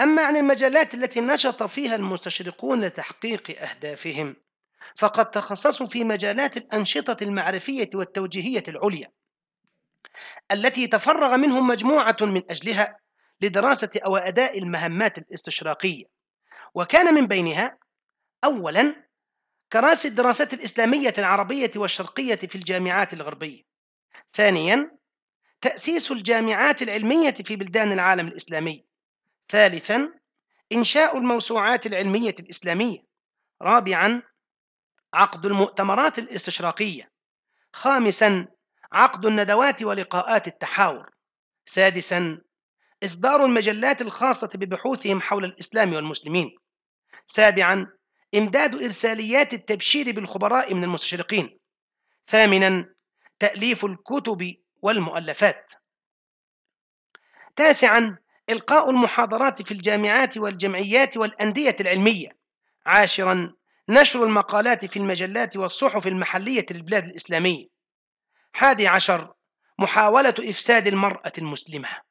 أما عن المجالات التي نشط فيها المستشرقون لتحقيق أهدافهم فقد تخصصوا في مجالات الأنشطة المعرفية والتوجيهية العليا التي تفرغ منهم مجموعة من أجلها لدراسة أو أداء المهمات الاستشراقية وكان من بينها أولا كراسي الدراسات الإسلامية العربية والشرقية في الجامعات الغربية ثانيا تأسيس الجامعات العلمية في بلدان العالم الإسلامي ثالثا إنشاء الموسوعات العلمية الإسلامية رابعا عقد المؤتمرات الاستشراقية خامسا عقد الندوات ولقاءات التحاور سادسا إصدار المجلات الخاصة ببحوثهم حول الإسلام والمسلمين سابعا إمداد إرساليات التبشير بالخبراء من المستشرقين ثامنا تأليف الكتب والمؤلفات تاسعا إلقاء المحاضرات في الجامعات والجمعيات والأندية العلمية عاشرا نشر المقالات في المجلات والصحف المحلية للبلاد الإسلامية حادي عشر محاولة إفساد المرأة المسلمة